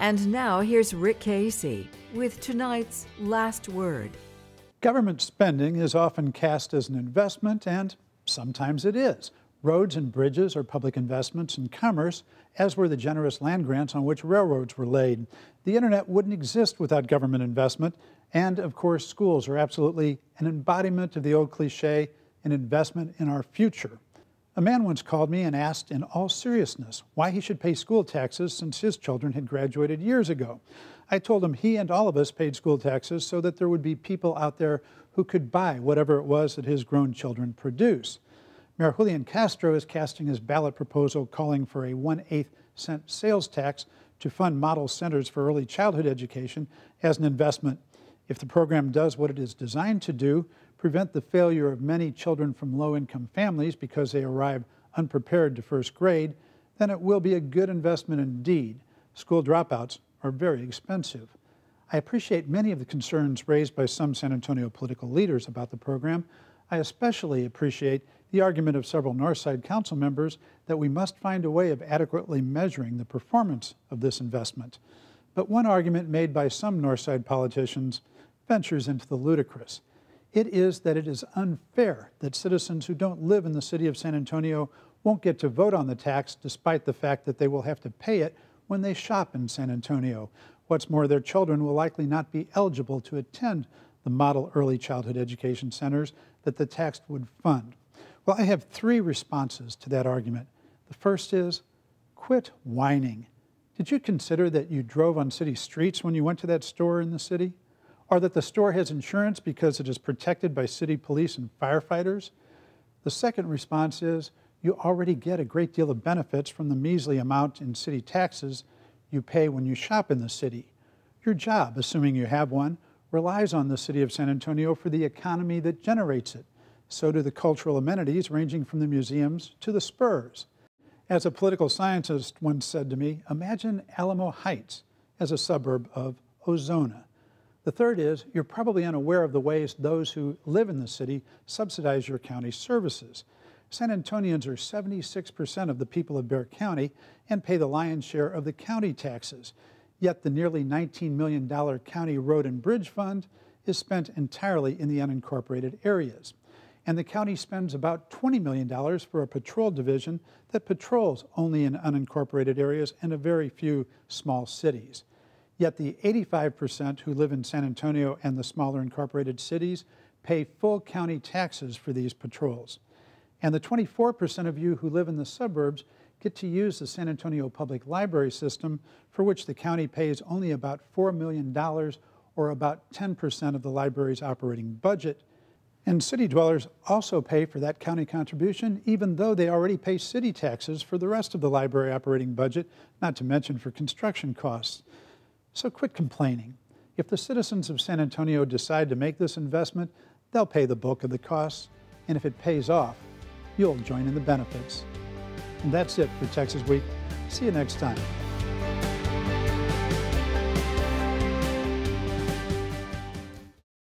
And now here's Rick Casey with tonight's last word. Government spending is often cast as an investment, and sometimes it is. Roads and bridges are public investments in commerce, as were the generous land grants on which railroads were laid. The internet wouldn't exist without government investment, and of course, schools are absolutely an embodiment of the old cliche an investment in our future. A man once called me and asked in all seriousness why he should pay school taxes since his children had graduated years ago. I told him he and all of us paid school taxes so that there would be people out there who could buy whatever it was that his grown children produce. Mayor Julian Castro is casting his ballot proposal calling for a 1 8 cent sales tax to fund model centers for early childhood education as an investment. If the program does what it is designed to do, prevent the failure of many children from low-income families because they arrive unprepared to first grade, then it will be a good investment indeed. School dropouts are very expensive. I appreciate many of the concerns raised by some San Antonio political leaders about the program. I especially appreciate the argument of several Northside Council members that we must find a way of adequately measuring the performance of this investment. But one argument made by some Northside politicians ventures into the ludicrous. It is that it is unfair that citizens who don't live in the city of San Antonio won't get to vote on the tax despite the fact that they will have to pay it when they shop in San Antonio. What's more, their children will likely not be eligible to attend the model early childhood education centers that the tax would fund. Well, I have three responses to that argument. The first is quit whining. Did you consider that you drove on city streets when you went to that store in the city? or that the store has insurance because it is protected by city police and firefighters. The second response is you already get a great deal of benefits from the measly amount in city taxes you pay when you shop in the city. Your job, assuming you have one, relies on the city of San Antonio for the economy that generates it. So do the cultural amenities ranging from the museums to the spurs. As a political scientist once said to me, imagine Alamo Heights as a suburb of Ozona. The third is you're probably unaware of the ways those who live in the city subsidize your county services. San Antonians are 76% of the people of Bear County and pay the lion's share of the county taxes. Yet the nearly $19 million County Road and Bridge Fund is spent entirely in the unincorporated areas. And the county spends about $20 million for a patrol division that patrols only in unincorporated areas and a very few small cities. Yet the 85% who live in San Antonio and the smaller incorporated cities pay full county taxes for these patrols. And the 24% of you who live in the suburbs get to use the San Antonio Public Library system, for which the county pays only about $4 million or about 10% of the library's operating budget. And city dwellers also pay for that county contribution, even though they already pay city taxes for the rest of the library operating budget, not to mention for construction costs. So quit complaining. If the citizens of San Antonio decide to make this investment, they'll pay the bulk of the costs, and if it pays off, you'll join in the benefits. And that's it for Texas Week. See you next time.